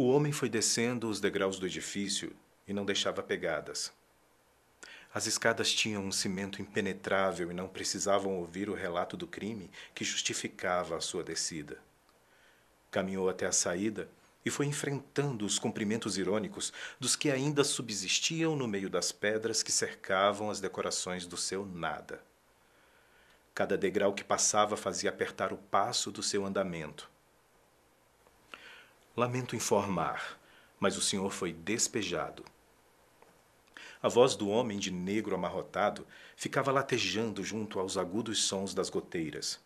O homem foi descendo os degraus do edifício e não deixava pegadas. As escadas tinham um cimento impenetrável e não precisavam ouvir o relato do crime que justificava a sua descida. Caminhou até a saída e foi enfrentando os cumprimentos irônicos dos que ainda subsistiam no meio das pedras que cercavam as decorações do seu nada. Cada degrau que passava fazia apertar o passo do seu andamento. Lamento informar, mas o senhor foi despejado. A voz do homem de negro amarrotado ficava latejando junto aos agudos sons das goteiras.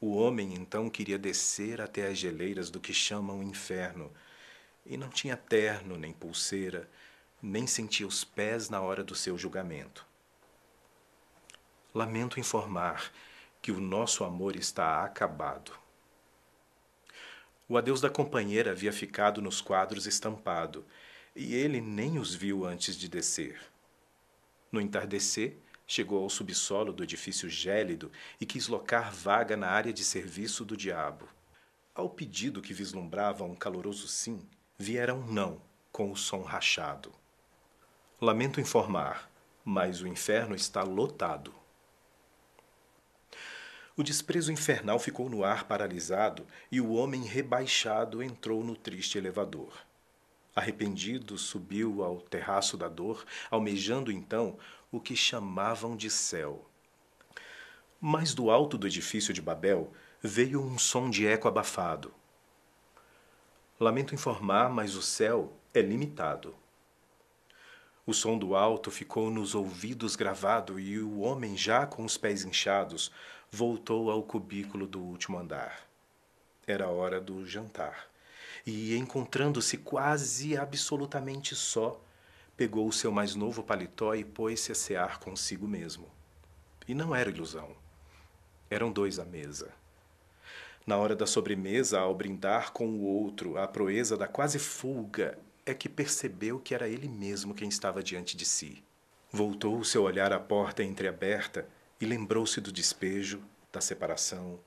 O homem então queria descer até as geleiras do que chamam inferno, e não tinha terno nem pulseira, nem sentia os pés na hora do seu julgamento. Lamento informar que o nosso amor está acabado. O adeus da companheira havia ficado nos quadros estampado, e ele nem os viu antes de descer. No entardecer, chegou ao subsolo do edifício gélido e quis locar vaga na área de serviço do diabo. Ao pedido que vislumbrava um caloroso sim, viera um não, com o som rachado. Lamento informar, mas o inferno está lotado. O desprezo infernal ficou no ar paralisado e o homem rebaixado entrou no triste elevador. Arrependido, subiu ao terraço da dor, almejando então o que chamavam de céu. Mas do alto do edifício de Babel veio um som de eco abafado. Lamento informar, mas o céu é limitado. O som do alto ficou nos ouvidos gravado e o homem, já com os pés inchados, voltou ao cubículo do último andar. Era hora do jantar. E, encontrando-se quase absolutamente só, pegou o seu mais novo paletó e pôs-se a cear consigo mesmo. E não era ilusão. Eram dois à mesa. Na hora da sobremesa, ao brindar com o outro, a proeza da quase fuga é que percebeu que era ele mesmo quem estava diante de si. Voltou o seu olhar à porta entreaberta e lembrou-se do despejo, da separação,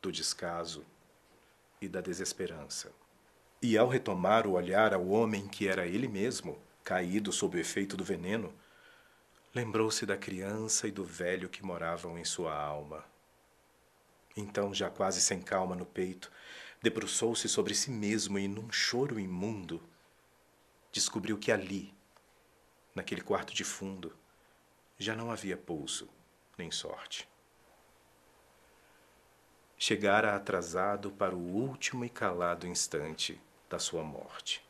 do descaso e da desesperança. E ao retomar o olhar ao homem que era ele mesmo, caído sob o efeito do veneno, lembrou-se da criança e do velho que moravam em sua alma. Então, já quase sem calma no peito, debruçou-se sobre si mesmo e, num choro imundo, descobriu que ali, naquele quarto de fundo, já não havia pouso nem sorte. Chegara atrasado para o último e calado instante da sua morte.